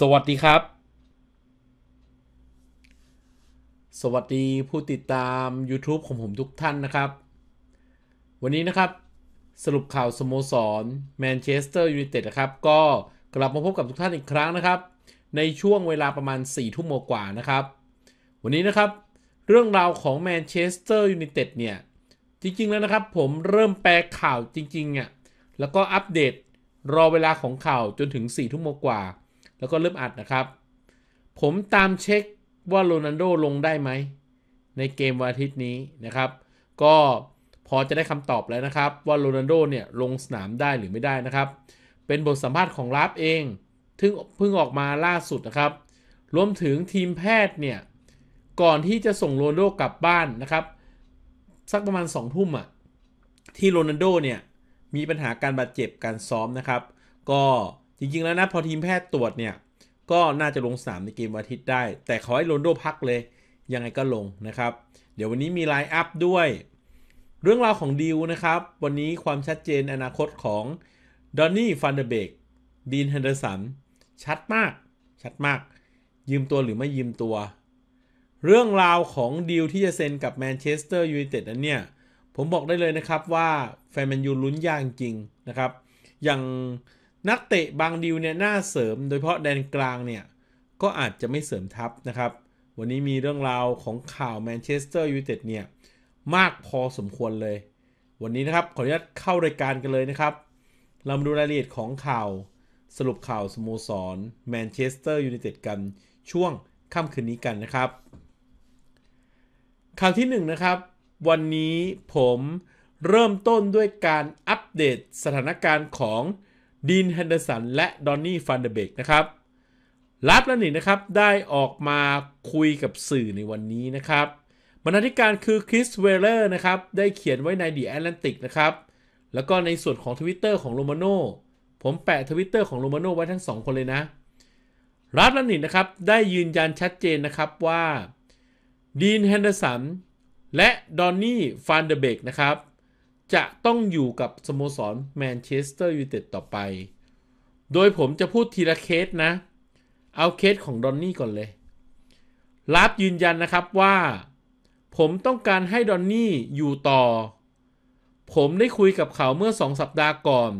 สวัสดีครับ สวัสดีผู้ติดตาม YouTube ของผมทุกท่านนะครับ วันนี้นะครับ สรุปข่าวสโมสร แมนเชสเตอร์ยูไนเต็ดนะครับก็กลับมาพบกับทุกท่านอีกครั้งนะครับ ในช่วงเวลาประมาณ 4 ทุ่มกว่านะครับวันนี้นะครับเรื่องราวของแมนเชสเตอร์ยูไนเต็ดเนี่ยจริงๆแล้วนะครับ ผมเริ่มแปลข่าวจริงๆอ่ะแล้วก็อัปเดตรอเวลาของข่าวจนถึง4ทุ่มกว่าแล้วก็เริ่มอัดนะครับ ผมตามเช็คว่าโรนัลโดลงได้ไหมในเกมวันอาทิตย์นี้นะครับ ก็พอจะได้คำตอบแล้วนะครับ ว่าโรนัลโดเนี่ยลงสนามได้หรือไม่ได้นะครับ เป็นบทสัมภาษณ์ของลาฟเองทึ่งเพิ่งออกมาล่าสุดนะครับ รวมถึงทีมแพทย์เนี่ย ก่อนที่จะส่งโรนัลโดกลับบ้านนะครับ สักประมาณ 2 ทุ่มอะที่โรนัลโดเนี่ยมีปัญหาการบาดเจ็บการซ้อมนะครับ ก็จริงๆแล้วนะพอทีมแพทย์ตรวจเนี่ย ก็น่าจะลงสนามในเกมวันอาทิตย์ได้แต่ขอให้โรนโดพักเลย ยังไงก็ลงนะครับ เดี๋ยววันนี้มีไลน์อัพด้วย เรื่องราวของดิวนะครับ วันนี้ความชัดเจนอนาคตของดอนนี่ฟันเดเบกดีนเฮนเดอร์สันชัดมากชัดมาก ยืมตัวหรือไม่ยืมตัว เรื่องราวของดิวที่จะเซ็นกับแมนเชสเตอร์ยูไนเต็ดนั้นเนี่ยผมบอกได้เลยนะครับว่าแฟนแมนยูลุ้นยากจริงนะครับอย่างนักเตะบางดิวเนี่ยน่าเสริม โดยเฉพาะแดนกลางเนี่ย ก็อาจจะไม่เสริมทัพนะครับ วันนี้มีเรื่องราวของข่าวแมนเชสเตอร์ยูไนเต็ดเนี่ยมากพอสมควรเลย วันนี้นะครับขออนุญาตเข้ารายการกันเลยนะครับเรามาดูรายละเอียดของข่าวสรุปข่าวสโมสรแมนเชสเตอร์ยูไนเต็ดกันช่วงค่ำคืนนี้กันนะครับ ข่าวที่1นนะครับวันนี้ผมเริ่มต้นด้วยการอัปเดตสถานการณ์ของดีนแฮนเดอร์สันและดอนนี่ฟันเดเบกนะครับลับแล้นี่นะครับ ได้ออกมาคุยกับสื่อในวันนี้นะครับบรรณาธิการคือ คริส เวเลอร์ นะครับ ได้เขียนไว้ในดีแอตแลนติกนะครับ แล้วก็ในส่วนของทวิตเตอร์ของโรมาโนผมแปะทวิตเตอร์ของโรมาโนไว้ทั้ง 2 คนเลยนะรัแลันนิ่นะครับ ได้ยืนยันชัดเจนนะครับว่าดีนแฮนเดอร์สันและดอนนี่ฟานเดเบกนะครับจะต้องอยู่กับสโมสรแมนเชสเตอร์ยูไนเต็ดต่อไป โดยผมจะพูดทีละเคสนะ เอาเคสของดอนนี่ก่อนเลยรับยืนยันนะครับว่า ผมต้องการให้ดอนนี่อยู่ต่อ ผมได้คุยกับเขาเมื่อสองสัปดาห์ก่อน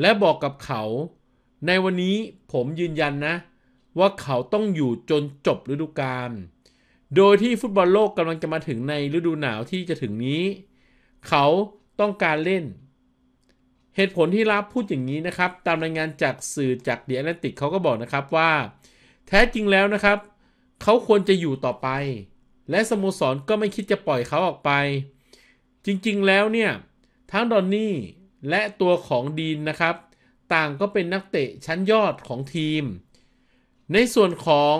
และบอกกับเขาในวันนี้ผมยืนยันนะ ว่าเขาต้องอยู่จนจบฤดูกาล โดยที่ฟุตบอลโลกกำลังจะมาถึงในฤดูหนาวที่จะถึงนี้ เขาต้องการเล่น เหตุผลที่รับพูดอย่างนี้นะครับ ตามรายงานจากสื่อจากเดียนติกเขาก็บอกนะครับว่า แท้จริงแล้วนะครับเขาควรจะอยู่ต่อไป และสโมสรก็ไม่คิดจะปล่อยเขาออกไป จริงๆแล้วเนี่ยทั้งดอนนี่และตัวของดีนนะครับ ต่างก็เป็นนักเตะชั้นยอดของทีม ในส่วนของ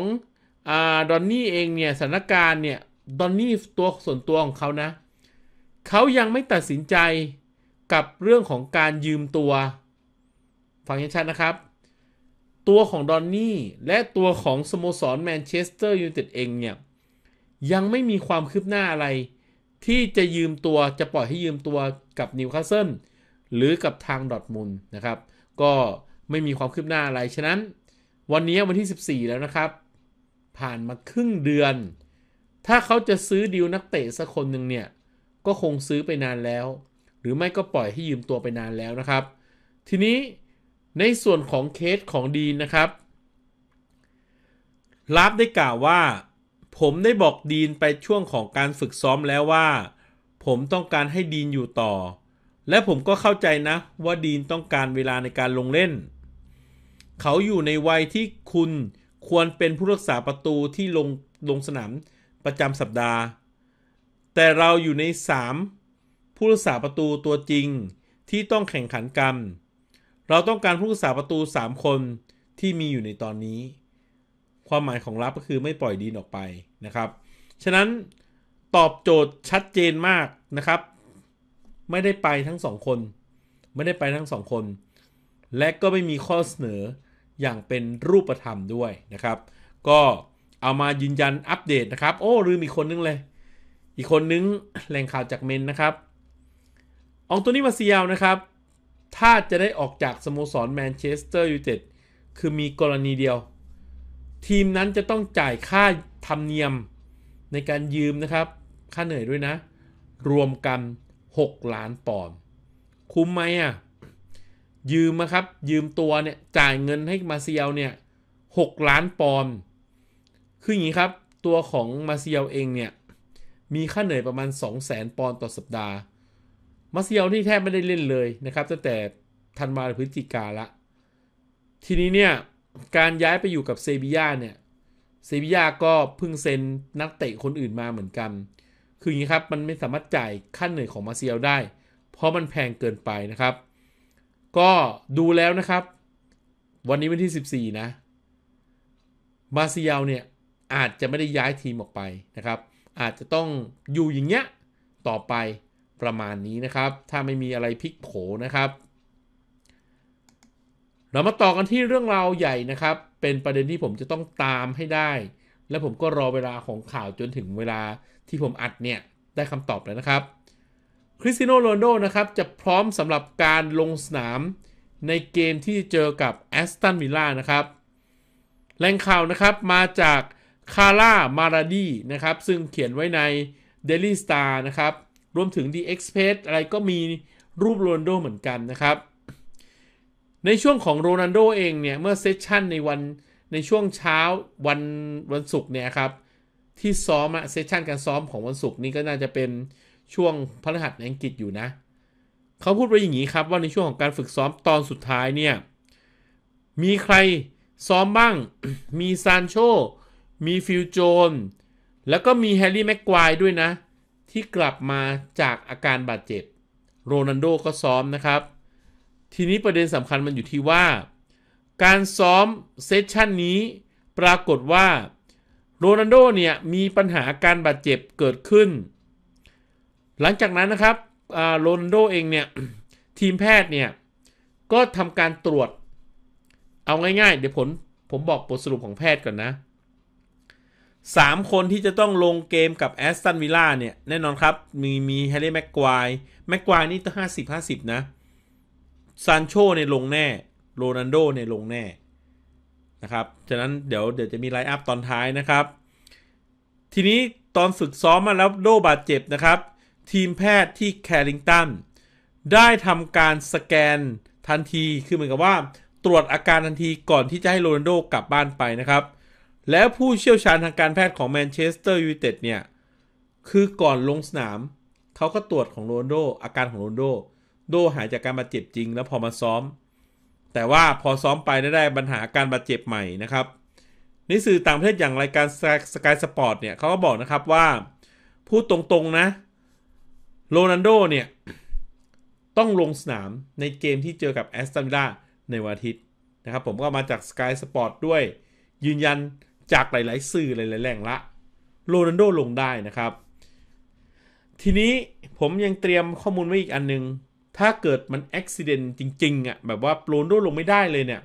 อดอนนี่เองเนี่ยสถานการณ์เนี่ยดอนนี่ตัวส่วนตัวของเขานะเขายังไม่ตัดสินใจกับเรื่องของการยืมตัว ฟังชัดๆนะครับ ตัวของดอนนี่และตัวของสโมสรแมนเชสเตอร์ยูไนเต็ดเองเนี่ยยังไม่มีความคืบหน้าอะไร ที่จะยืมตัวจะปล่อยให้ยืมตัวกับนิวคาสเซิลหรือกับทางดอทมุลนะครับก็ไม่มีความคืบหน้าอะไร ฉะนั้นวันนี้วันที่ 14 แล้วนะครับ ผ่านมาครึ่งเดือน ถ้าเขาจะซื้อดีลนักเตะสักคนหนึ่งเนี่ยก็คงซื้อไปนานแล้ว หรือไม่ก็ปล่อยให้ยืมตัวไปนานแล้วนะครับ ทีนี้ในส่วนของเคสของดีนะครับ ลาฟได้กล่าวว่าผมได้บอกดีนไปช่วงของการฝึกซ้อมแล้วว่า ผมต้องการให้ดีนอยู่ต่อ และผมก็เข้าใจนะว่าดีนต้องการเวลาในการลงเล่น เขาอยู่ในวัยที่คุณควรเป็นผู้รักษาประตูที่ลงลงสนามประจำสัปดาห์แต่เราอยู่ใน 3 ผู้รักษาประตูตัวจริงที่ต้องแข่งขันกัน เราต้องการผู้รักษาประตู 3 คนที่มีอยู่ในตอนนี้ ความหมายของรับก็คือไม่ปล่อยดีนออกไปนะครับ ฉะนั้นตอบโจทย์ชัดเจนมากนะครับ ไม่ได้ไปทั้ง 2 คน ไม่ได้ไปทั้ง 2 คน และก็ไม่มีข้อเสนออย่างเป็นรูปธรรมด้วยนะครับ ก็เอามายืนยันอัปเดตนะครับ โอ้ลืมอีกคนนึงเลยอีกคนนึงแหล่งข่าวจากเมนนะครับองตัวนี้มาเซียวนะครับ ถ้าจะได้ออกจากสโมสรแมนเชสเตอร์ยูไนเต็ดคือมีกรณีเดียว ทีมนั้นจะต้องจ่ายค่าธรรมเนียมในการยืมนะครับ ค่าเหนื่อยด้วยนะ รวมกัน 6 ล้านปอนด์คุ้มไหมอ่ะ ยืมมาครับ ยืมตัวเนี่ย จ่ายเงินให้มาเซียลเนี่ยหล้านปอนด์คืออย่างนี้ครับตัวของมาเซียลเองเนี่ยมีค่าเหนื่อยประมาณ 200,000 ปอนด์ต่อสัปดาห์ มาเซียลนี่แทบไม่ได้เล่นเลยนะครับตั้งแต่ธันวาพฤศจิกาละทีนี้เนี่ยการย้ายไปอยู่กับเซบียาเนี่ยเซบียาก็เพิ่งเซ็นนักเตะคนอื่นมาเหมือนกัน คืออย่างนี้ครับมันไม่สามารถจ่ายค่าเหนื่อยของมาเซียลได้ เพราะมันแพงเกินไปนะครับ ก็ดูแล้วนะครับ วันนี้วันที่ 14 นะ มาเซียลเนี่ยอาจจะไม่ได้ย้ายทีมออกไปนะครับอาจจะต้องอยู่อย่างเงี้ยต่อไปประมาณนี้นะครับ ถ้าไม่มีอะไรพลิกโผนะครับเรามาต่อกันที่เรื่องราวใหญ่นะครับ เป็นประเด็นที่ผมจะต้องตามให้ได้ และผมก็รอเวลาของข่าวจนถึงเวลาที่ผมอัดเนี่ยได้คำตอบแล้วนะครับคริสติโนโรนโดนะครับจะพร้อมสำหรับการลงสนามในเกมที่เจอกับแอสตันวิลล่านะครับแหล่งข่าวนะครับมาจากคาร่า มาราดีนะครับ ซึ่งเขียนไว้ใน Daily Star นะครับ รวมถึง The Express อะไรก็มีรูปโรนโดเหมือนกันนะครับ ในช่วงของโรนันโดเองเนี่ย เมื่อเซสชั่นในวัน ในช่วงเช้าวันวันศุกร์เนี่ยครับ ที่ซ้อมอะเซสชั่นการซ้อมของวันศุกร์นี้ก็น่าจะเป็นช่วงพฤหัสในอังกฤษอยู่นะ เขาพูดไว้อย่างนี้ครับว่าในช่วงของการฝึกซ้อมตอนสุดท้ายเนี่ยมีใครซ้อมบ้างมีซานโชมีฟิลโจน แล้วก็มีแฮร์รี่แม็กควายด้วยนะ ที่กลับมาจากอาการบาดเจ็บโรนันโดก็ซ้อมนะครับ ทีนี้ประเด็นสำคัญมันอยู่ที่ว่า การซ้อมเซสชันนี้ปรากฏว่าโรนันโดเนี่ยมีปัญหาการบาดเจ็บเกิดขึ้น หลังจากนั้นนะครับโรนันโดเองเนี่ย ทีมแพทย์เนี่ย ก็ทำการตรวจเอาง่ายๆเดี๋ยวผลผมบอกบทสรุปของแพทย์ก่อนนะสามคนที่จะต้องลงเกมกับแอสตันวิลล่าเนี่ย แน่นอนครับ มีมีแฮร์รี่แม็กควายแม็กควายนี่ต้องห้าสิบห้าสิบนะซานโชเนี่ยลงแน่ โรนันโดเนี่ยลงแน่ นะครับฉะนั้นเดี๋ยวเดี๋ยวจะมีไลน์อัพตอนท้ายนะครับ ทีนี้ตอนฝึกซ้อมมาแล้วโดบาดเจ็บนะครับ ทีมแพทย์ที่แคริงตัน ได้ทำการสแกนทันทีคือเหมือนกับว่า ตรวจอาการทันทีก่อนที่จะให้โรนันโดกลับบ้านไปนะครับและผู้เชี่ยวชาญทางการแพทย์ของแมนเชสเตอร์ยูไนเต็ดเนี่ยคือก่อนลงสนาม เขาก็ตรวจของโรนโด อาการของโรนโด โดหายจากการบาดเจ็บจริงแล้วพอมาซ้อม แต่ว่าพอซ้อมไปได้ไดปัญหาการบาดเจ็บใหม่นะครับในสื่อต่างประเทศอย่างรายการสกายสปอร์ตเนี่ยเขาก็บอกนะครับว่าพูดตรงๆนะโรนันโดเนี่ย ต้องลงสนามในเกมที่เจอกับแอสตันวิลล่าในวันอาทิตย์นะครับผมก็มาจากสกายสปอร์ตด้วยยืนยันจากหลายๆสื่อหลาย ๆ แหล่งละโรนัลโดลงได้นะครับ ทีนี้ผมยังเตรียมข้อมูลไว้อีกอันนึง ถ้าเกิดมันอุบิเหตุจริง ๆ อ่ะ แบบว่าโรนโดลงไม่ได้เลยเนี่ย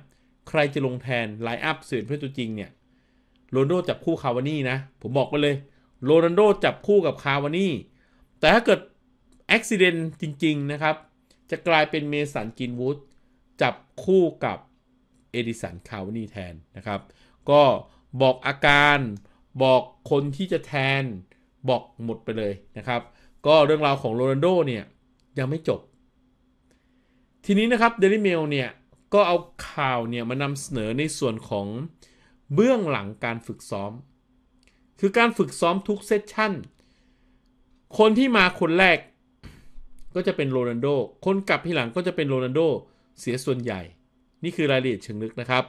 ใครจะลงแทนไลน์อัพสื่อเพื่อตัวจริงเนี่ยโรนโดจับคู่คาวานี่นะ ผมบอกไปเลยโรนัลโดจับคู่กับคาวานี่ แต่ถ้าเกิดอุบิเหตุจริง ๆ นะครับ จะกลายเป็นเมสันกินวูดจับคู่กับเอดิสันคาวานี่แทนนะครับ ก็บอกอาการบอกคนที่จะแทนบอกหมดไปเลยนะครับก็เรื่องราวของโรนัลโดเนี่ยยังไม่จบทีนี้นะครับเดลิเมลเนี่ย ก็เอาข่าวเนี่ยมานำเสนอในส่วนของเบื้องหลังการฝึกซ้อมคือการฝึกซ้อมทุกเซสชั่นคนที่มาคนแรก ก็จะเป็นโรนัลโดคนกลับทีหลังก็จะเป็นโรนัลโดเสียส่วนใหญ่ นี่คือรายละเอียดเชิงลึกนะครับ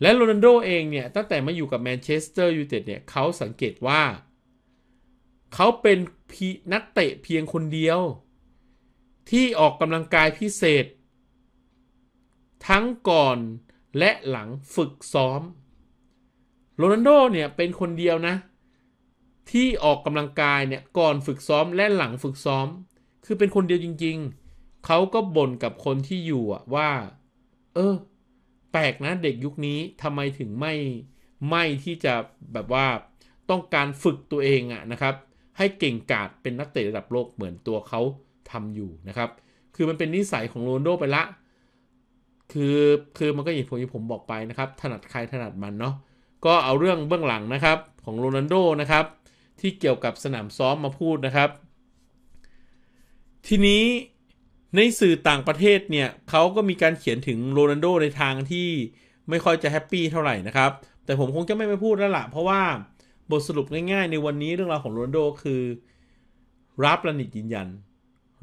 และโรนัลโดเองเนี่ยตั้งแต่มาอยู่กับแมนเชสเตอร์ยูไนเต็ดเนี่ยเขาสังเกตว่าเขาเป็นนักเตะเพียงคนเดียว ที่ออกกำลังกายพิเศษ ทั้งก่อนและหลังฝึกซ้อมโรนัลโดเนี่ยเป็นคนเดียวนะ ที่ออกกำลังกายเนี่ยก่อนฝึกซ้อมและหลังฝึกซ้อม คือเป็นคนเดียวจริง ๆเขาก็บ่นกับคนที่อยู่ว่าเออแปลกนะเด็กยุคนี้ทำไมถึงไม่ไม่ที่จะแบบว่าต้องการฝึกตัวเองอะนะครับ ให้เก่งกาจเป็นนักเตะระดับโลก เหมือนตัวเขาทำอยู่นะครับ คือมันเป็นนิสัยของโรนโดไปละคือคือมันก็อย่างที่ผมบอกไปนะครับ ถนัดใครถนัดมันเนาะก็เอาเรื่องเบื้องหลังนะครับของโรนันโดนะครับ ที่เกี่ยวกับสนามซ้อมมาพูดนะครับ ทีนี้ในสื่อต่างประเทศเนี่ยเขาก็มีการเขียนถึงโรนัลโดในทางที่ไม่ค่อยจะแฮปปี้เท่าไหร่นะครับ แต่ผมคงจะไม่ไปพูดแล้วละ เพราะว่าบทสรุปง่ายๆในวันนี้เรื่องราวของโรนัลโดคือ รับระนิดยืนยัน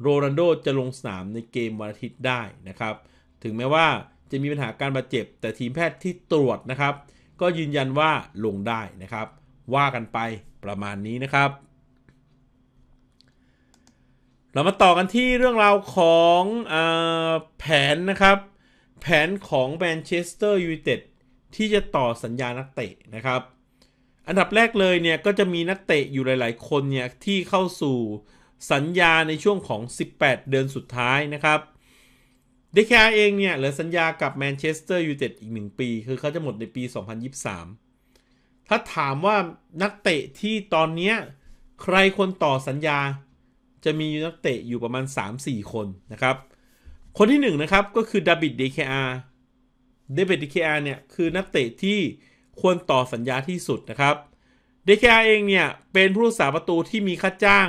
โรนัลโดจะลงสนามในเกมวันอาทิตย์ได้นะครับ ถึงแม้ว่าจะมีปัญหาการบาดเจ็บแต่ทีมแพทย์ที่ตรวจนะครับ ก็ยืนยันว่าลงได้นะครับ ว่ากันไปประมาณนี้นะครับเรามาต่อกันที่เรื่องราวของอแผนนะครับ แผนของแมนเชสเตอร์ยูไนเต็ดที่จะต่อสัญญานักเตะนะครับ อันดับแรกเลยเนี่ย ก็จะมีนักเตะอยู่หลายๆ คนเนี่ยที่เข้าสู่สัญญาในช่วงของ 18 เดือนสุดท้ายนะครับเดคาเองเนี่ยเหลือสัญญากับแมนเชสเตอร์ยูไนเต็ดอีก 1 ปี คือเขาจะหมดในปี 2023 ถ้าถามว่านักเตะที่ตอนนี้ใครคนต่อสัญญาจะมีนักเตะอยู่ประมาณ 3-4 คนนะครับ คนที่1นนะครับก็คือดับิดเดคอาร์เดวิดเดคอาร์เนี่ย คือนักเตะที่ควรต่อสัญญาที่สุดนะครับเดคอาร์เองเนี่ยเป็นผู้รักษาประตูที่มีค่าจ้าง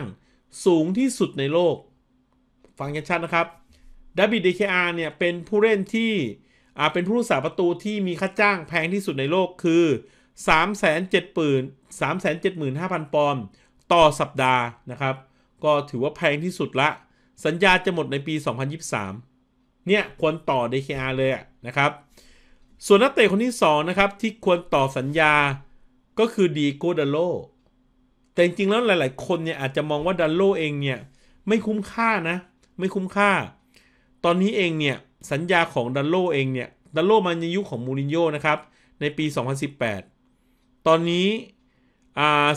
สูงที่สุดในโลก ฟังยันชัดนะครับดับิดเดคอาร์เนี่ยเป็นผู้เล่นที่อาเป็นผู้รักษาประตูที่มีค่าจ้างแพงที่สุดในโลก คือ 3 7 0 0 0 7 5 0 0 0 ปอนด์ต่อสัปดาห์นะครับก็ถือว่าแพงที่สุดละ สัญญาจะหมดในปี 2023 เนี่ยควรต่อ DKR เลยนะครับ ส่วนนักเตะคนที่2นะครับที่ควรต่อสัญญา ก็คือดีโกดัลโลแต่จริงๆแล้วหลายๆคนเนี่ยอาจจะมองว่าดัลโลเองเนี่ยไม่คุ้มค่านะไม่คุ้มค่า ตอนนี้เองเนี่ย สัญญาของดัลโลเองเนี่ยดัลโลมันในยุคขของมูรินโญ่นะครับในปี 2018 ตอนนี้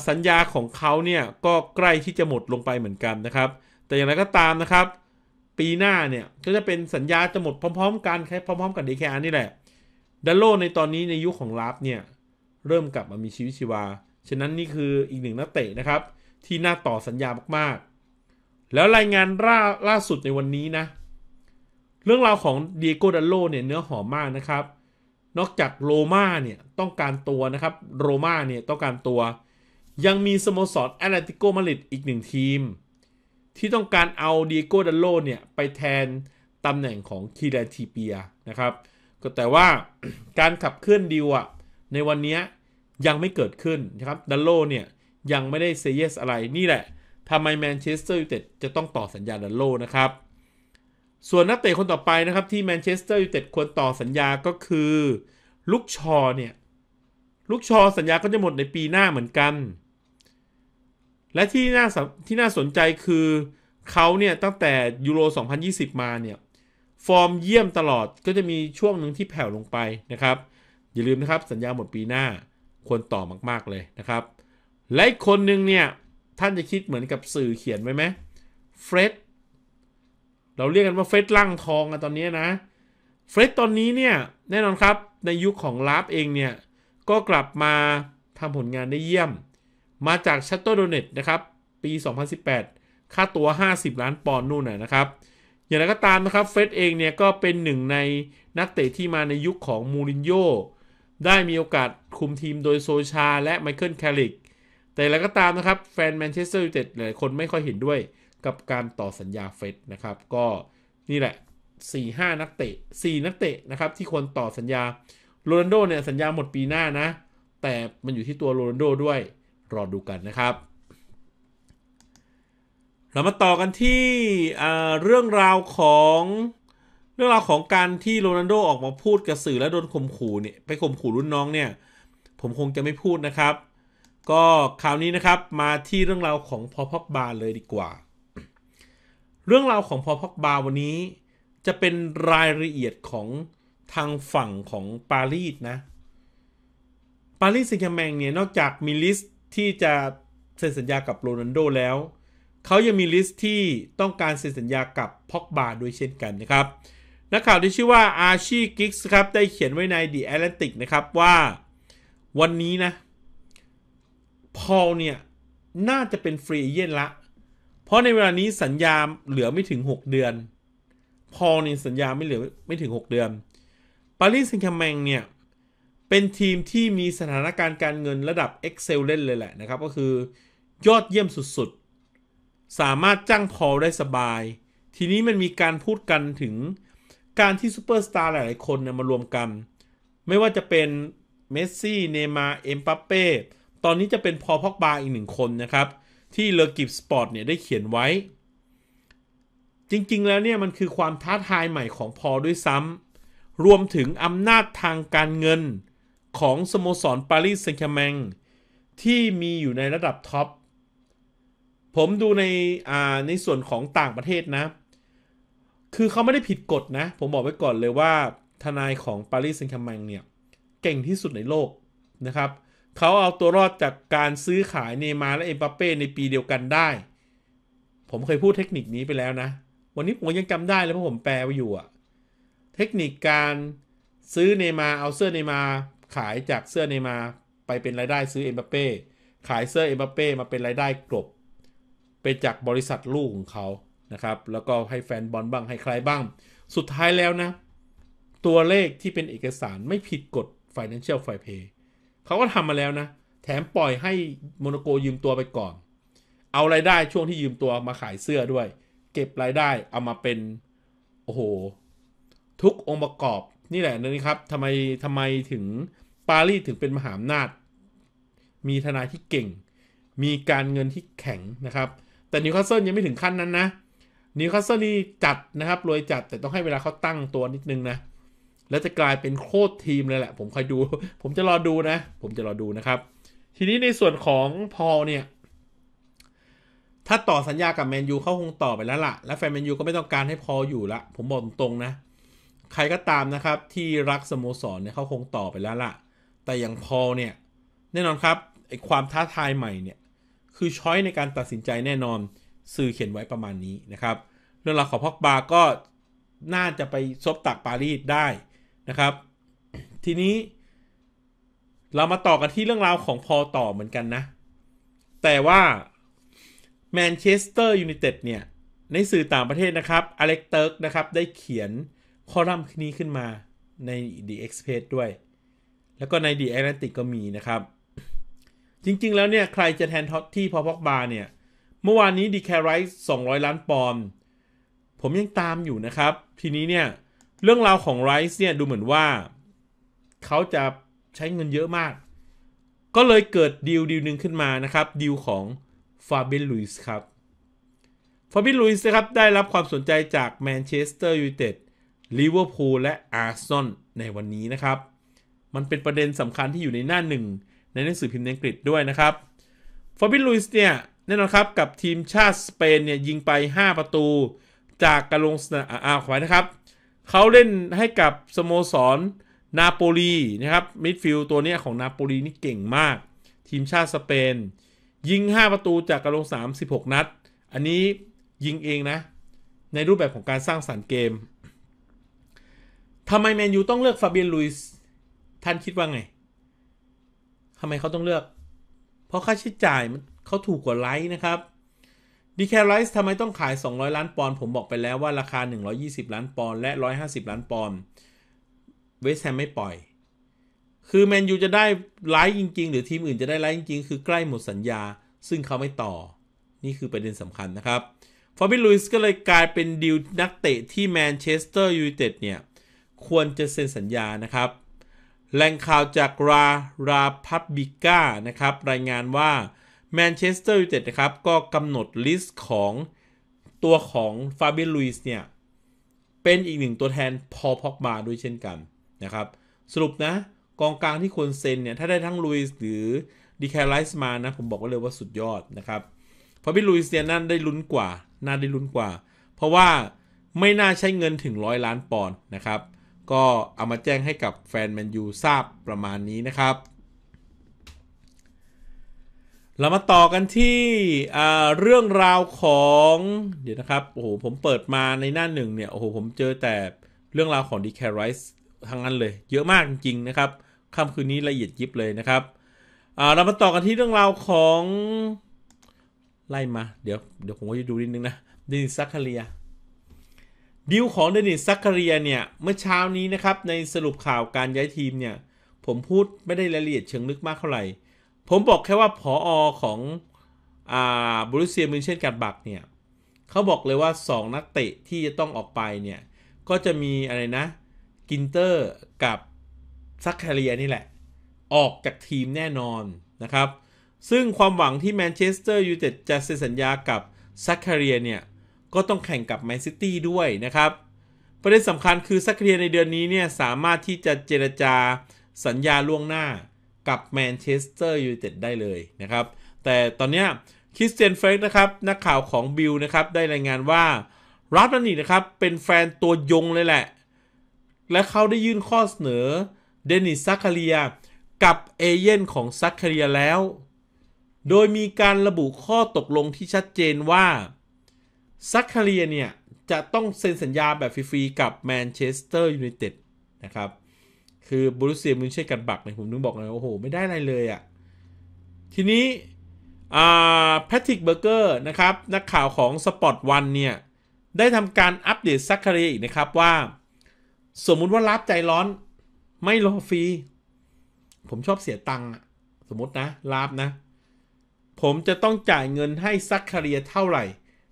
สัญญาของเขาเนี่ยก็ใกล้ที่จะหมดลงไปเหมือนกันนะครับ แต่อย่างไรก็ตามนะครับ ปีหน้าเนี่ย ก็จะเป็นสัญญาจะหมดพร้อม ๆ กันแค่พร้อม ๆ กับดีแคร์นี่แหละดัลโลในตอนนี้ในยุคขของลาฟเนี่ยเริ่มกลับมามีชีวิตชีวา ฉะนั้นนี่คืออีกหนึ่งนักเตะนะครับ ที่น่าต่อสัญญามากๆ แล้วรายงานล่าล่าสุดในวันนี้นะ เรื่องราวของเดีโกดัลโลเนี่ยเนื้อหอมมากนะครับนอกจากโรม่าเนี่ยต้องการตัวนะครับโรม่าเนี่ยต้องการตัวยังมีสโมสรแอตเลติโกมาริดอีกหนึ่งทีม ที่ต้องการเอาดีโกดัลโลเนี่ย ไปแทนตำแหน่งของคีรนทีเปียนะครับ ก็แต่ว่าการขับเคลื่อนดีลอะในวันนี้ยังไม่เกิดขึ้นนะครับดัลโลเนี่ยยังไม่ได้เซเยสอะไรนี่แหละทำไมแมนเชสเตอร์ยูไนเต็ดจะต้องต่อสัญญาดัลโลนะครับ ส่วนนักเตะคนต่อไปนะครับที่แมนเชสเตอร์ยูไนเต็ดควรต่อสัญญาก็คือลูกชอเนี่ยลูกชอสัญญาก็จะหมดในปีหน้าเหมือนกันและที่น่าที่น่าสนใจคือเขาเนี่ยตั้งแต่ยูโร 2020 มาเนี่ย ฟอร์มเยี่ยมตลอดก็จะมีช่วงหนึ่งที่แผ่วลงไปนะครับ อย่าลืมนะครับสัญญาหมดปีหน้าควรต่อมากๆเลยนะครับ และคนหนึ่งเนี่ย ท่านจะคิดเหมือนกับสื่อเขียนไว้ไหมเฟร็ดเราเรียกกันว่าเฟรดล่างทองอะตอนนี้นะเฟร็ดตอนนี้เนี่ยแน่นอนครับ ในยุคขของลาฟเองเนี่ยก็กลับมาทำผลงานได้เยี่ยมมาจากชัตเตอร์โดเนตนะครับ ปี 2018 ค่าตัว 50 ล้านปอนด์นู่นนะครับ อย่างไรก็ตามนะครับเฟสเองเนี่ยก็เป็นหนึ่งในนักเตะที่มาในยุคของมูรินโญ่ได้มีโอกาสคุมทีมโดยโซชาและไมเคิลแคลิกแต่แล้วก็ตามนะครับ แฟนแมนเชสเตอร์ยูไนเต็ดหลายคนไม่ค่อยเห็นด้วยกับการต่อสัญญาเฟสนะครับ ก็นี่แหละ 4-5 นักเตะ 4 นักเตะนะครับที่ควรต่อสัญญาโรนัลโดเนี่ยสัญญาหมดปีหน้านะแต่มันอยู่ที่ตัวโรนัลโดด้วยรอดูกันนะครับ เรามาต่อกันที่เรื่องราวของเรื่องราวของการที่โรนัลโด ออกมาพูดกับสื่อและโดนข่มขู่เนี่ยไปข่มขู่รุ่นน้องเนี่ย ผมคงจะไม่พูดนะครับ ก็คราวนี้นะครับมาที่เรื่องราวของพอพักบาเลยดีกว่า เรื่องราวของพอพักบาวันนี้จะเป็นรายละเอียดของทางฝั่งของปารีสนะปารีสเซงต์แมงเนี่ยนอกจากมีลิสตที่จะเซ็นสัญญากับโรนัลโดแล้ว เขายังมีลิสต์ที่ต้องการเซ็นสัญญากับพ็อกบาด้วยเช่นกันนะครับ นักข่าวที่ชื่อว่าอาชีกิกส์ครับ ได้เขียนไว้ใน The Atlantic นะครับว่าวันนี้นะพอลเนี่ย น่าจะเป็นฟรีเย่นละ เพราะในเวลานี้สัญญาเหลือไม่ถึง 6 เดือน พอลเนี่ยสัญญาไม่เหลือไม่ถึง 6 เดือน ปารีสแซงต์แมงเนี่ยเป็นทีมที่มีสถานการณ์การเงินระดับ Excel เล่นเลยแหละนะครับก็คือยอดเยี่ยมสุดๆ สามารถจ้างพอได้สบาย ทีนี้มันมีการพูดกันถึงการที่ซูเปอร์สตาร์หลายๆคนเนี่ยมารวมกัน ไม่ว่าจะเป็น เมสซี่ เนมาเอ็มปัปเป้ตอนนี้จะเป็นพอพอกบาอีกหนึ่งคนนะครับที่เลอกิฟสปอร์ตเนี่ยได้เขียนไว้ จริงๆแล้วเนี่ยมันคือความท้าทายใหม่ของพอด้วยซ้ำรวมถึงอำนาจทางการเงินของ สโมสรปารีสแซงต์แชมง ที่มีอยู่ในระดับ ท็อป ผมดูในอ่าในส่วนของต่างประเทศ นะ คือเขาไม่ได้ผิดกฎนะ ผมบอก ไว้ ก่อนเลยว่าทนายของปารีสแซงต์แชมงเนี่ยเก่งที่สุดในโลกนะครับเขาเอาตัวรอดจากการซื้อขาย เนมาและ เอ็มบัปเป้ในปีเดียวกันได้ ผมเคยพูดเทคนิคนี้ไปแล้วนะ วันนี้ผมยังจำได้เลยเพราะผมแปลไว้อยู่อะเทคนิคการซื้อเนมาเอาเสื้อเนมาขายจากเสื้อเนมาไปเป็น รายได้ซื้อ เอ็มบัปเป้ขายเสื้อ เอ็มบัปเป้มาเป็นรายได้กลบไปจากบริษัทลูก ของเขานะ ครับ แล้วก็ให้แฟนบอลบ้างให้ใครบ้าง สุดท้ายแล้ว นะ ตัวเลขที่เป็นเอกสารไม่ผิดกฎ Financial Fair Play เขาก็ทำมาแล้ว นะ แถมปล่อยให้ โมโนโกยืมตัวไปก่อน เอารายได้ช่วงที่ยืมตัวมาขายเสื้อด้วย เก็บรายได้เอามาเป็นโอ้โห ทุกองค์ประกอบนี่แหละนะครับทำไมทำไมถึง ปารีสถึงเป็นมหาอำนาจ มีทนายที่เก่ง มีการเงินที่แข็งนะครับ แต่นิวคาสเซิลยังไม่ถึงขั้นนั้นนะนิวคาสเซิลนี่จัดนะครับ รวยจัดแต่ต้องให้เวลาเขาตั้งตัวนิดนึงนะ แล้วจะกลายเป็นโคตรทีมเลยแหละ ผมคอยดู ผมจะรอดูนะ ผมจะรอดูนะครับ ทีนี้ในส่วนของพอเนี่ย ถ้าต่อสัญญากับแมนยูเขาคงต่อไปแล้วละ่ะและแฟนแมนยูก็ไม่ต้องการให้พออยู่ละผมบอกตรงๆนะใครก็ตามนะครับ ที่รักสโมสรเนี่ยเขาคงต่อไปแล้วล่ะแต่อย่างพอเนี่ย แน่นอนครับไอความท้าทายใหม่เนี่ย คือช้อยในการตัดสินใจแน่นอนสื่อเขียนไว้ประมาณนี้นะครับเรื่องราวของพอกบาก็ น่าจะไปซบตักปารีสได้นะครับ ทีนี้ เรามาต่อกันที่เรื่องราวของพอต่อเหมือนกันนะ แต่ว่าแมนเชสเตอร์ยูไนเต็ดเนี่ย ในสื่อต่างประเทศนะครับอเล็กเติร์กนะครับได้เขียนคอลัมน์นี้ขึ้นมาใน The Express ด้วย แล้วก็ใน The Atlantic ก็มีนะครับ จริงๆ แล้วเนี่ย ใครจะแทนท็อตที่พอพอกบาเนี่ย เมื่อวานนี้ดีแคไรส์200 ล้านปอนด์ ผมยังตามอยู่นะครับ ทีนี้เนี่ย เรื่องราวของไรส์เนี่ย ดูเหมือนว่าเขาจะใช้เงินเยอะมาก ก็เลยเกิดดีลดีลหนึ่งขึ้นมานะครับ ดีลของฟาเบนลุยส์ครับฟาเบนลุยส์นะครับ ได้รับความสนใจจากแมนเชสเตอร์ยูไนเต็ดลิเวอร์พูลและอาร์ซอนในวันนี้นะครับ มันเป็นประเด็นสำคัญที่อยู่ในหน้าหนึ่ง ในหนังสือพิมพ์อังกฤษด้วยนะครับฟอบิลุยส์เนี่ยแน่นอนครับ กับทีมชาติสเปนเนี่ยยิงไป 5 ประตูจากการลงสนามอาขวานะครับ เขาเล่นให้กับสโมสรนนาโปลีนะครับมิดฟิลด์ตัวนี้ของนาโปลีนี่เก่งมาก ทีมชาติสเปน ยิง 5 ประตูจากการลงสาม16นัด อันนี้ยิงเองนะในรูปแบบของการสร้างสารรค์เกมทำไมแมนยูต้องเลือกฟาเบียนลุยส์ ท่านคิดว่าไง ทำไมเขาต้องเลือก เพราะค่าใช้จ่ายมันเขาถูกกว่าไลท์นะครับ ดีแคลไลท์ทำไมต้องขาย 200 ล้านปอนด์ ผมบอกไปแล้วว่าราคา 120 ล้านปอนด์และ 150 ล้านปอนด์เวสแฮมไม่ปล่อย คือแมนยูจะได้ไลท์จริงๆหรือทีมอื่นจะได้ไลท์จริงๆคือใกล้หมดสัญญาซึ่งเขาไม่ต่อ นี่คือประเด็นสำคัญนะครับ ฟาบิลุยส์ก็เลยกลายเป็นดีลนักเตะที่แมนเชสเตอร์ยูไนเต็ดเนี่ยควรจะเซ็นสัญญานะครับ แหล่งข่าวจากราราพับบิก้านะครับ รายงานว่าแมนเชสเตอร์ยูไนเต็ดนะครับก็กำหนดลิสต์ของตัวของฟาเบิลลุยส์เนี่ย เป็นอีกหนึ่งตัวแทนพอพ็อกบาด้วยเช่นกันนะครับ สรุปนะกองกลางที่ควรเซ็นเนี่ย ถ้าได้ทั้งลุยส์หรือดีแคลไลส์มานะ ผมบอกไว้เลยว่าสุดยอดนะครับฟาเบิลลุยส์เนี่ยนั่นได้ลุ้นกว่า น่าได้ลุ้นกว่า เพราะว่าไม่น่าใช้เงินถึงร้อยล้านปอนด์นะครับก็เอามาแจ้งให้กับแฟนแมนยูทราบประมาณนี้นะครับ เรามาต่อกันที่เรื่องราวของ เดี๋ยวนะครับโอ้โหผมเปิดมาในหน้าหนึ่งเนี่ยโอ้โหผมเจอแต่เรื่องราวของดีแคไรส์ทั้งนั้นเลย เยอะมากจริงๆนะครับค่ำคืนนี้ละเอียดยิบเลยนะครับเรามาต่อกันที่เรื่องราวของไล่มาเดี๋ยวเดี๋ยวผมก็จะดูนิดนึงนะดินซักคาเลียดิวของเดนิสซักคารียเนี่ย เมื่อเช้านี้นะครับในสรุปข่าวการย้ายทีมเนี่ย ผมพูดไม่ได้รายละเอียดเชิงลึกมากเท่าไหร่ ผมบอกแค่ว่าผออของอาบรุเซียมินเชนกัดบักเนี่ยเขาบอกเลยว่า 2 นักเตะที่จะต้องออกไปเนี่ย ก็จะมีอะไรนะ กินเตอร์กับซักคาเรียนี่แหละ ออกจากทีมแน่นอนนะครับ ซึ่งความหวังที่แมนเชสเตอร์ยูไนเต็ดจะเซ็นสัญญากับซักคารียเนี่ยก็ต้องแข่งกับแมนซิตี้ด้วยนะครับ ประเด็นสำคัญคือซักเรียในเดือนนี้เนี่ย สามารถที่จะเจรจาสัญญาล่วงหน้ากับแมนเชสเตอร์ยูไนเต็ดได้เลยนะครับ แต่ตอนนี้คริสเตียนเฟรกนะครับ นักข่าวของบิลนะครับ ได้รายงานว่ารัตนีนะครับ เป็นแฟนตัวยงเลยแหละ และเขาได้ยื่นข้อเสนอเดนิสซักคาเรียกับเอเย่นของซักคาเรียแล้ว โดยมีการระบุข้อตกลงที่ชัดเจนว่าซักคาเรียเนี่ย จะต้องเซ็นสัญญาแบบฟรีๆกับแมนเชสเตอร์ยูไนเต็ดนะครับ คือบรูเซียมุนเช่กันบักเนี่ยผมนึกบอกเลยโอ้โห ไม่ได้อะไรเลยอะ่ะ ทีนี้แพทริกเบอร์เกอร์นะครับ นักข่าวของสปอตวันเนี่ย ได้ทำการอัปเดตซักคาเรียอีกนะครับ ว่า สมมุติว่ารับใจร้อนไม่รอฟรี ผมชอบเสียตังค์สมมตินะ รับนะผมจะต้องจ่ายเงินให้ซักคาเรียเท่าไหร่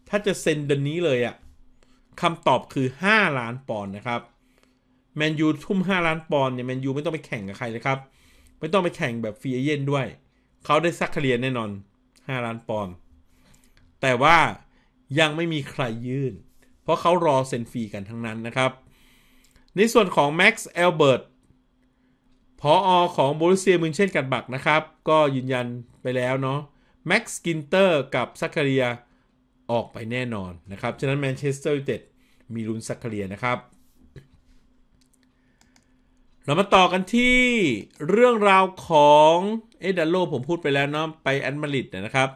ถ้าจะเซ็นเดือนนี้เลยอะคำตอบคือ 5 ล้านปอนด์นะครับแมนยูทุ่ม 5 ล้านปอนด์เนี่ยแมนยูไม่ต้องไปแข่งกับใครเลยครับ ไม่ต้องไปแข่งแบบฟรีเอเย่นด้วย เขาได้ซักเคเรียนแน่นอน 5 ล้านปอนด์แต่ว่ายังไม่มีใครยื่น เพราะเขารอเซ็นฟรีกันทั้งนั้นนะครับ ในส่วนของแม็กซ์เอลเบิร์ตพออของบริเซียมึงเช่นกันบักนะครับ ก็ยืนยันไปแล้วเนาะแม็กซ์กินเตอร์กับซักเคเรียออกไปแน่นอนนะครับ ฉะนั้นแมนเชสเตอร์ยูไนเต็ดมีลุ้นซักเคลียนะครับ เรามาต่อกันที่เรื่องราวของเอดัลโลผมพูดไปแล้วเนาะไปแอนมาริดนะครับ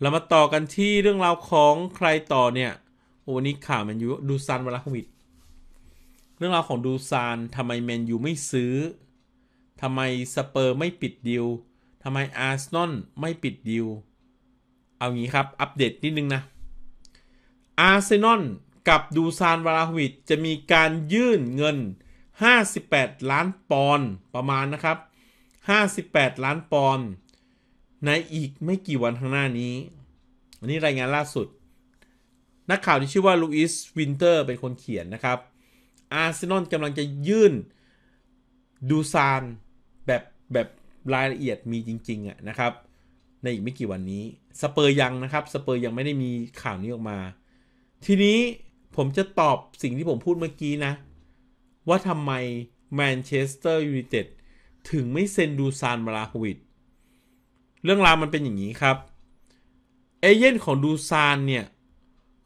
เรามาต่อกันที่เรื่องราวของใครต่อเนี่ยวันนี้ข่าวแมนยูดูซานวลาควิด เรื่องราวของดูซานทำไมแมนยูไม่ซื้อทำไมสเปอร์ไม่ปิดดิวทำไมอาร์เซนอลไม่ปิดดิวเอางี้ครับ อัปเดตนิดนึงนะ อาร์เซนอลกับดูซานวาราวิดจะมีการยื่นเงิน 58 ล้านปอนด์ประมาณนะครับ 58 ล้านปอนด์ในอีกไม่กี่วันข้างหน้านี้ อันนี้รายงานล่าสุด นักข่าวที่ชื่อว่าลูอิสวินเตอร์เป็นคนเขียนนะครับ อาร์เซนอลกำลังจะยื่นดูซานแบบแบบรายละเอียดมีจริงๆอะนะครับในอีกไม่กี่วันนี้สเปอร์ยังนะครับสเปอร์ยังไม่ได้มีข่าวนี้ออกมาทีนี้ผมจะตอบสิ่งที่ผมพูดเมื่อกี้นะ ว่าทำไมแมนเชสเตอร์ยูไนเต็ดถึงไม่เซ็นดูซานมาลาควิดเรื่องราวมันเป็นอย่างนี้ครับเอเย่นของดูซานเนี่ย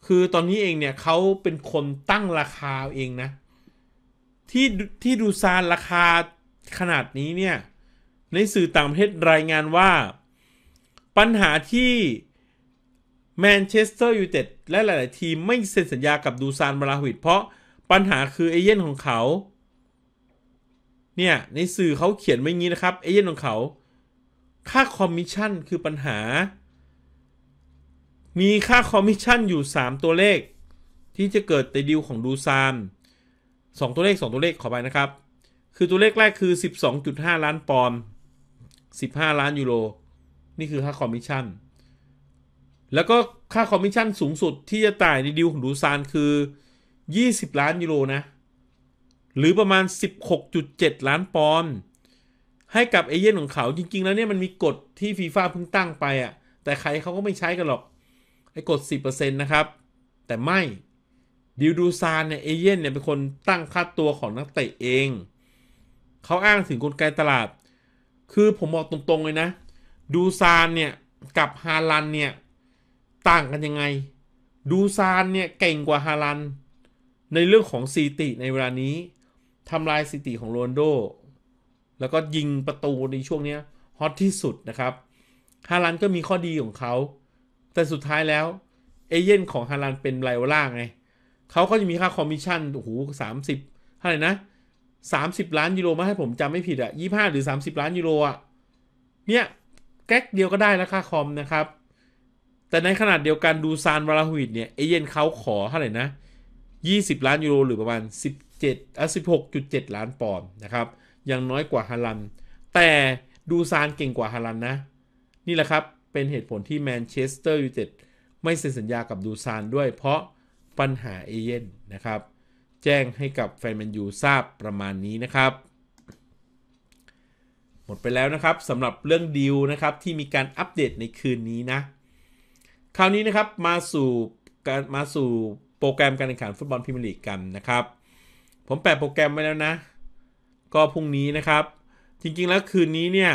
คือตอนนี้เองเนี่ยเขาเป็นคนตั้งราคาเองนะ ที่ที่ดูซานราคาขนาดนี้เนี่ยในสื่อต่างประเทศรายงานว่าปัญหาที่แมนเชสเตอร์ยูไนเต็ดและหลาย ๆ ทีมไม่เซ็นสัญญากับดูซานบราหิต เพราะปัญหาคือเอเย่นของเขา เนี่ย ในสื่อเขาเขียนไว้งี้นะครับเอเย่นของเขา ค่าคอมมิชชั่นคือปัญหา มีค่าคอมมิชชั่นอยู่ 3 ตัวเลข ที่จะเกิดในดีลของดูซาน 2 ตัวเลข 2 ตัวเลขขอไปนะครับ คือตัวเลขแรกคือ 12.5 ล้านปอนด์15 ล้านยูโรนี่คือค่าคอมมิชชั่น แล้วก็ค่าคอมมิชชั่นสูงสุดที่จะจ่ายในดีลของดูซานคือ20 ล้านยูโรนะ หรือประมาณ 16.7 ล้านปอนด์ให้กับเอเย่นของเขาจริงๆแล้วเนี่ยมันมีกฎที่ฟีฟ่าเพิ่งตั้งไปอะ่ะแต่ใครเขาก็ไม่ใช้กันหรอก ไอ้กฎ10%นะครับ แต่ไม่ดิวดูซานเนี่ยเอเย่นเนี่ยเป็นคนตั้งค่าตัวของนักเตะเอง เขาอ้างถึงกลไกตลาด คือผมบอกตรงๆเลยนะดูซานเนี่ยกับฮาลันเนี่ยต่างกันยังไงดูซานเนี่ยเก่งกว่าฮาลันในเรื่องของสติในเวลานี้ทำลายสติของโรนโดแล้วก็ยิงประตูในช่วงนี้ฮอตที่สุดนะครับฮาลันก็มีข้อดีของเขาแต่สุดท้ายแล้ว เอเย่นของฮาลันเป็นไรวล่าไงเขาก็จะมีค่าคอมมิชชั่นโอ้โหสามสิบเท่าไหร่นะสามสิบล้านยูโรมาให้ผมจำไม่ผิดอะยี่ห้าหรือสามสิบล้านยูโรอะเนี่ยแก๊กเดียวก็ได้แล้วค่าคอมนะครับ แต่ในขนาดเดียวกันดูซานวาลาหุตเนี่ยเอเย่นเขาขอเท่าไหร่นะ 20 ล้านยูโรหรือประมาณ 17อ่ะ16.7 ล้านปอนด์นะครับ ยังน้อยกว่าฮารัน แต่ดูซานเก่งกว่าฮารันนะ นี่แหละครับเป็นเหตุผลที่แมนเชสเตอร์ ยูไนเต็ดไม่เซ็นสัญญากับดูซานด้วยเพราะปัญหาเอเย่นนะครับ แจ้งให้กับแฟนแมนยูทราบประมาณนี้นะครับหมดไปแล้วนะครับสำหรับเรื่องดีลนะครับที่มีการอัปเดตในคืนนี้นะคราวนี้นะครับมาสู่การมาสู่โปรแกรมการแข่งขันฟุตบอลพรีเมียร์ลีกกันนะครับผมแปะโปรแกรมไว้แล้วนะ ก็พรุ่งนี้นะครับ จริงๆแล้วคืนนี้เนี่ย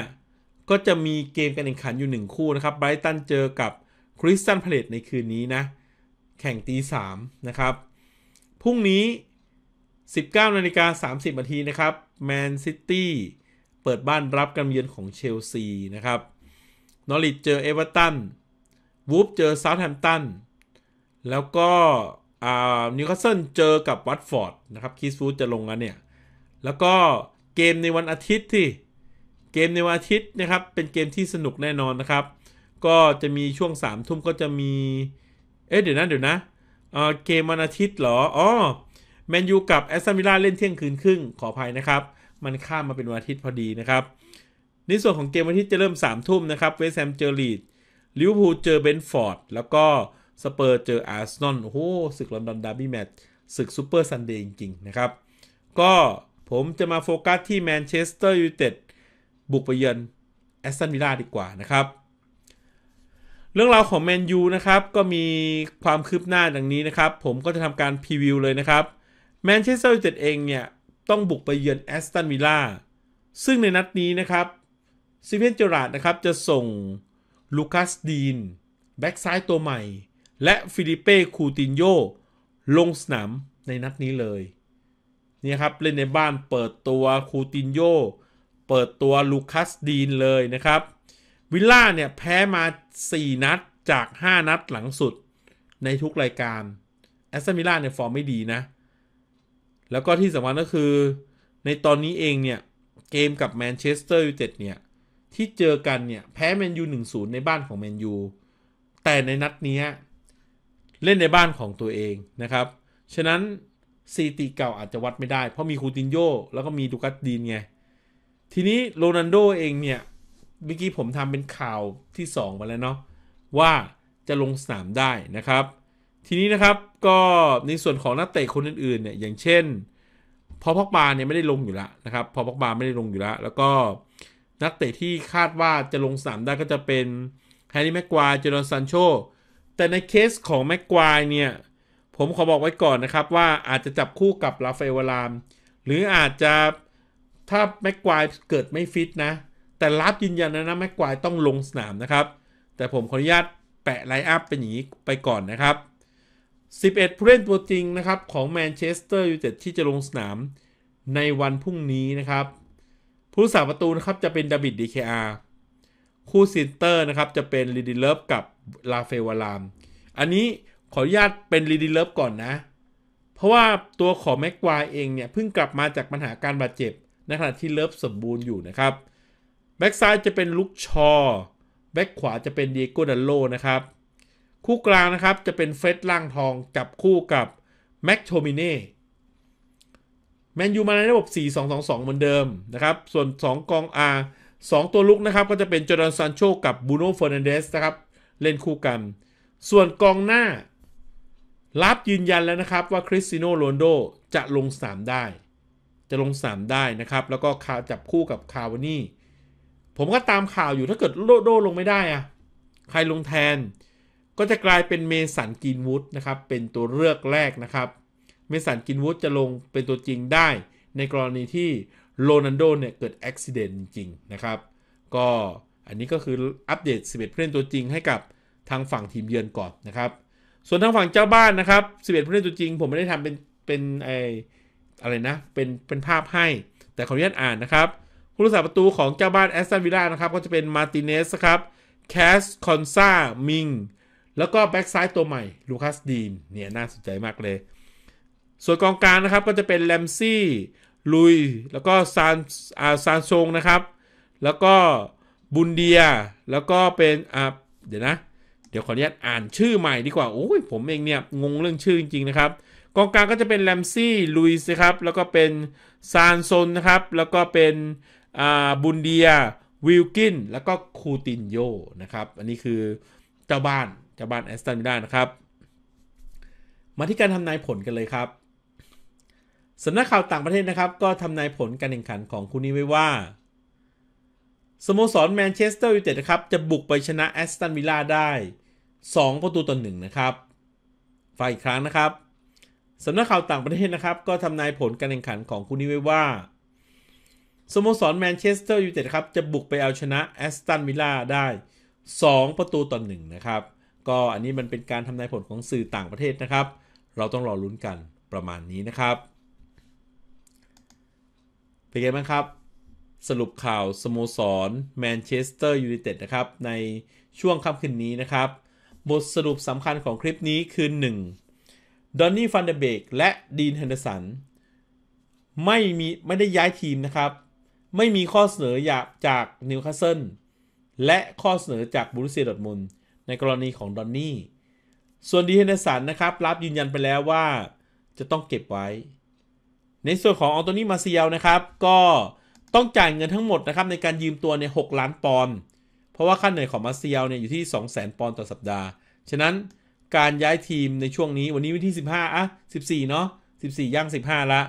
ก็จะมีเกมการแข่งขันอยู่หนึ่งคู่นะครับไบรตันเจอกับคริสตันพาเลตในคืนนี้นะแข่งตีสามนะครับพรุ่งนี้ 19นาฬิกา30นาทีนะครับแมนซิตี้เปิดบ้านรับการเยือนของเชลซีนะครับ นอริทเจอเอเวอร์ตัน วูฟเจอเซาท์แฮมตัน แล้วก็นิวคาสเซิลเจอกับวัตฟอร์ดนะครับคีสฟูดจะลงแล้วเนี่ย แล้วก็เกมในวันอาทิตย์ที่ เกมในวันอาทิตย์นะครับ เป็นเกมที่สนุกแน่นอนนะครับ ก็จะมีช่วง3ามทุ่มก็จะมี เอ๊ะเดี๋ยวนะเดี๋ยวนะ เกมวันอาทิตย์เหรออ๋อแมนยูกับแอสตันวิลล่าเล่นเที่ยงคืนครึ่งขออภัยนะครับมันข้ามมาเป็นวันอาทิตย์พอดีนะครับในส่วนของเกมวันที่จะเริ่ม3ามทุ่มนะครับ เวสแฮมเจอลีด ลิเวอร์พูลเจอเบนฟอร์ด แล้วก็ สเปอร์เจออาร์เซนอลโอ้โหศึกลอนดอนดาร์บี้แมตช์ศึกซูเปอร์ซันเดย์จริงๆนะครับก็ผมจะมาโฟกัสที่แมนเชสเตอร์ยูไนเต็ด บุกไปเยือนแอสตันวิลล่าดีกว่านะครับ เรื่องราวของแมนยูนะครับก็มีความคืบหน้าดังนี้นะครับผมก็จะทำการพรีวิวเลยนะครับแมนเชสเตอร์ยูไนเต็ดเองเนี่ยต้องบุกไปเยือนแอสตันวิลล่า ซึ่งในนัดนี้นะครับซีเวนเจอราดนะครับจะส่งลูคัสดีน แบ็กซ้ายตัวใหม่ และฟิลิเป้คูตินโยลงสนามในนัดนี้เลยนี่ครับ เล่นในบ้านเปิดตัวคูตินโยเปิดตัวลูคัสดีนเลยนะครับวิลล่าเนี่ย แพ้มา 4 นัดจาก 5 นัดหลังสุดในทุกรายการแอสตันวิลล่าเนี่ยฟอร์มไม่ดีนะแล้วก็ที่สำคัญก็คือในตอนนี้เองเนี่ย เกมกับแมนเชสเตอร์ยูไนเต็ดเนี่ย ที่เจอกันเนี่ย แพ้แมนยูหนึ่งศูนย์ในบ้านของแมนยูแต่ในนัดนี้เล่นในบ้านของตัวเองนะครับ ฉะนั้นซีตีเก่าอาจจะวัดไม่ได้ เพราะมีคูตินโยแล้วก็มีดูกัตดีนไง ทีนี้โรนันโดเองเนี่ยเมื่อกี้ผมทำเป็นข่าวที่2มาแล้วเนาะว่าจะลงสนามได้นะครับทีนี้นะครับก็ในส่วนของนักเตะคนอื่นๆเนี่ยอย่างเช่น พอพอกบาเนี่ยไม่ได้ลงอยู่แล้วนะครับ พอพอกบาไม่ได้ลงอยู่แล้ว แล้วก็นักเตะที่คาดว่าจะลงสามได้ก็จะเป็นแฮร์รี่แม็กควายเจอร์นซันโชแต่ในเคสของแม็กควายเนี่ยผมขอบอกไว้ก่อนนะครับว่าอาจจะจับคู่กับลาเฟวารามหรืออาจจะถ้าแม็กควายเกิดไม่ฟิตนะ แต่รับยืนยันนะนะแม็กควายต้องลงสนามนะครับ แต่ผมขออนุญาตแปะไลน์อัพเป็นอย่างนี้ไปก่อนนะครับ11ผู้เล่นตัวจริงนะครับของแมนเชสเตอร์ยูไนเต็ดที่จะลงสนามในวันพรุ่งนี้นะครับ ผู้สาประตูนะครับจะเป็นดาบิดดีเคอาคู่ซินเตอร์นะครับจะเป็นลีดิเลฟกับลาเฟวาราม อันนี้ขออนุญาตเป็นลีดิเลฟก่อนนะ เพราะว่าตัวของแม็กควายเองเนี่ยเพิ่งกลับมาจากปัญหาการบาดเจ็บในขณะที่เลิฟสมบูรณ์อยู่นะครับแบ็กซ้ายจะเป็นลุกชอแบ็กขวาจะเป็นเดียโกดัลโลนะครับคู่กลางนะครับ จะเป็นเฟสล่างทองจับคู่กับแม็กโทมิเน่แมนยูมาในระบบ 4-2-2-2 เหมือนเดิมนะครับ ส่วน 2กองอาสตัวลุกนะครับ ก็จะเป็นจอร์แดนซานโชกับบูโน่เฟอร์นันเดสนะครับ เล่นคู่กัน ส่วนกองหน้ารับยืนยันแล้วนะครับว่าคริสติโนโรนโดจะลงสามได้ จะลงสามได้นะครับ แล้วก็คาจับคู่กับคาวานี่ผมก็ตามข่าวอยู่ถ้าเกิดโรโดลงไม่ได้อะใครลงแทนก็จะกลายเป็นเมสันกินวูดนะครับเป็นตัวเลือกแรกนะครับเมสันกินวูดจะลงเป็นตัวจริงได้ ในกรณีที่โรนันโดเนี่ยเกิดอุบิเหตุจริงนะครับก็อันนี้ก็คืออัปเดต 11ผู้เล่นตัวจริงให้กับทางฝั่งทีมเยือนก่อนนะครับส่วนทางฝั่งเจ้าบ้านนะครับ11ผู้เล่นตัวจริง ผมไม่ได้ทำเป็นเป็นไออะไรนะเป็นเป็นภาพให้แต่ขออนุญาตอ่านนะครับผู้รักษาประตูของเจ้าบ้านแอสตันวิลล่านะครับก็จะเป็นมาติเนสครับแคสคอนซามิงแล้วก็แบ็กซ้ายตัวใหม่ลูคัสดีนเนี่ยน่าสนใจมากเลย ส่วนกองกลางนะครับก็จะเป็นแลมซี่ลุยแล้วก็ซานอาซานชงนะครับแล้วก็บุนเดียแล้วก็เป็นอ่าเดี๋ยวนะเดี๋ยวขออนุญาตอ่านชื่อใหม่ดีกว่าโอ้ยผมเองเนี่ยงงเรื่องชื่อจริงๆนะครับ กองกลางก็จะเป็นแลมซี่ลุยส์ครับแล้วก็เป็นซานซนนะครับแล้วก็เป็นอ่าบุนเดียวิลกิน แล้วก็คูตินโยนะครับอันนี้คือเจ้าบ้านจาบ้านแอสตันวิลล่านะครับ มาที่การทำนายผลกันเลยครับสำนักข่าวต่างประเทศนะครับ ก็ทำนายผลการแข่งขันของคู่นี้ไว้ว่า สโมสรแมนเชสเตอร์ยูไนเต็ดครับ จะบุกไปชนะแอสตันวิลล่าได้ 2 ประตูต่อหนึ่งนะครับฝ่ายอีกครั้งนะครับสำนักข่าวต่างประเทศนะครับ ก็ทำนายผลการแข่งขันของคู่นี้ไว้ว่า สโมสรแมนเชสเตอร์ยูไนเต็ดครับจะบุกไปเอาชนะแอสตันวิลล่าได้ 2 ประตูต่อหนึ่งนะครับก็อันนี้มันเป็นการทำนายผลของสื่อต่างประเทศนะครับ เราต้องรอลุ้นกันประมาณนี้นะครับ เป็นไงบ้างครับ สรุปข่าวสโมสรแมนเชสเตอร์ยูไนเต็ดนะครับ ในช่วงค่ำคืนนี้นะครับ บทสรุปสำคัญของคลิปนี้คือ 1. ดอนนี่ฟันเดเบกและดีนเฮนเดอร์สันไม่มี ไม่ได้ย้ายทีมนะครับ ไม่มีข้อเสนออยากจากนิวคาสเซิลและข้อเสนอจากบูรุเซียดอมุนในกรณีของ ดอนนี่ ส่วนดีเฮนเดสันนะครับ รับยืนยันไปแล้วว่า จะต้องเก็บไว้ ในส่วนของอองโตนี่มาเซียล นะครับ ก็ต้องจ่ายเงินทั้งหมดนะครับในการยืมตัวใน 6 ล้านปอนด์ เพราะว่าค่าเหนื่อยของมาเซียลเนี่ยอยู่ที่ 200,000ปอนด์ต่อสัปดาห์ ฉะนั้นการย้ายทีมในช่วงนี้วันนี้วันที่ 15อ่ะ14เนาะ14ย่าง15ละ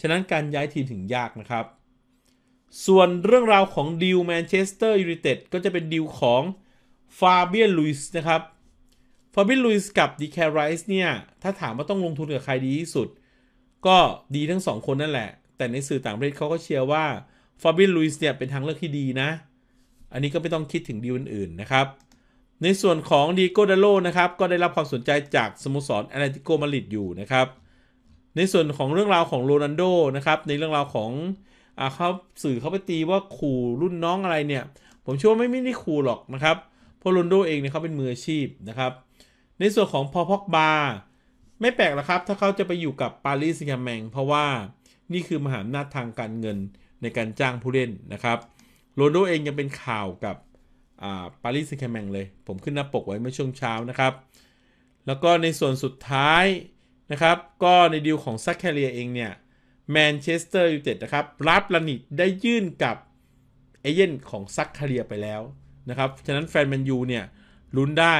ฉะนั้นการย้ายทีมถึงยากนะครับ ส่วนเรื่องราวของดิวแมนเชสเตอร์ยูไนเต็ดก็จะเป็นดิวของฟาเบียนลุยส์นะครับ ฟาเบียนลุยส์กับดีแคไรส์เนี่ย ถ้าถามว่าต้องลงทุนกับใครดีที่สุด ก็ดีทั้งสองคนนั่นแหละ แต่ในสื่อต่างประเทศเขาก็เชียร์ว่าฟาเบียนลุยส์เนี่ยเป็นทางเลือกที่ดีนะ อันนี้ก็ไม่ต้องคิดถึงดีอื่นๆนะครับ ในส่วนของดีโกดาโลนะครับ ก็ได้รับความสนใจจากสโมสรแอตเลติโกมาริดอยู่นะครับ ในส่วนของเรื่องราวของโรนันโดนะครับในเรื่องราวของอเขาสื่อเขาไปตีว่าขู่รุ่นน้องอะไรเนี่ย ผมเชื่อว่าไม่ไม่ได้ขู่หรอกนะครับเราะโรนโดเองเนี่ยเขาเป็นมืออาชีพ นะครับ ในส่วนของพอพอกบา ไม่แปลกหรอกครับถ้าเขาจะไปอยู่กับปารีสแซงต์แมงเพราะว่านี่คือมหาอำนาจทางการเงินในการจ้างผู้เล่นนะครับโรนโดเองยังเป็นข่าวกับปารีสแซงต์แมงเลย ผมขึ้นหน้าปกไว้เมื่อช่วงเช้านะครับ แล้วก็ในส่วนสุดท้ายนะครับก็ในดีลของซักแคเรียเองเนี่ยแมนเชสเตอร์ยูไนเต็ดนะครับรับลานิดได้ยื่นกับเอเย่นของซักคาเรียไปแล้วนะครับ ฉะนั้นแฟนแมนยูเนี่ยลุ้นได้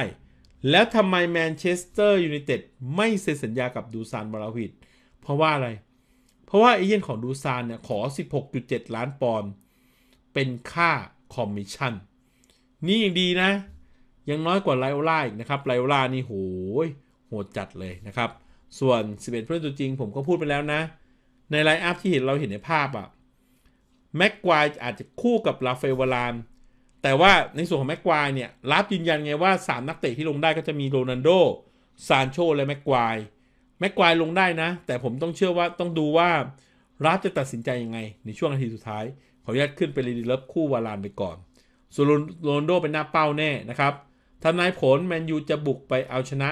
แล้วทำไมแมนเชสเตอร์ยูไนเต็ดไม่เซ็นสัญญากับดูซานบาราวิดเพราะว่าอะไร เพราะว่าเอเย่นของดูซานเนี่ย ขอ 16.7 ล้านปอนด์ เป็นค่าคอมมิชชั่น นี่ยังดีนะ ยังน้อยกว่าไลโอล่า อีกนะครับไลโอล่า นี่โหยโหดจัดเลยนะครับ ส่วน 11เพื่อนตัวจริงผมก็พูดไปแล้วนะ ในไลน์อัพที่เห็นเราเห็นในภาพอะแม็กควายอาจจะคู่กับลาเฟวาลานแต่ว่าในส่วนของแม็กควายเนี่ย รับยืนยันไงว่า3นักเตะที่ลงได้ก็จะมีโรนันโดซานโชและแม็กควายแม็กควายลงได้นะ แต่ผมต้องเชื่อว่าต้องดูว่ารับจะตัดสินใจยังไง ในช่วงนาทีสุดท้าย ขออนุญาตขึ้นไปรีเลิฟคู่วาลานไปก่อน ส่วนโรนโดเป็นหน้าเป้าแน่นะครับทำนายผลแมนยูจะบุกไปเอาชนะ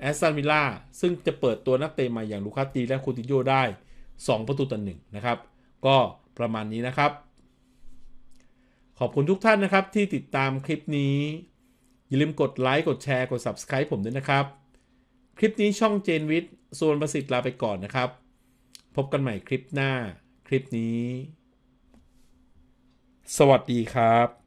แอสตันวิลล่าซึ่งจะเปิดตัวนักเตะใหม่อย่างลูคัสตีและคูติโยได้2ประตูต่อหนึ่งนะครับก็ประมาณนี้นะครับขอบคุณทุกท่านนะครับที่ติดตามคลิปนี้ อย่าลืมกดไลค์กดแชร์กด Subscribe ผมด้วยนะครับ คลิปนี้ช่องเจนวิทย์ส่วนประสิทธิ์ลาไปก่อนนะครับ พบกันใหม่คลิปหน้าคลิปนี้ สวัสดีครับ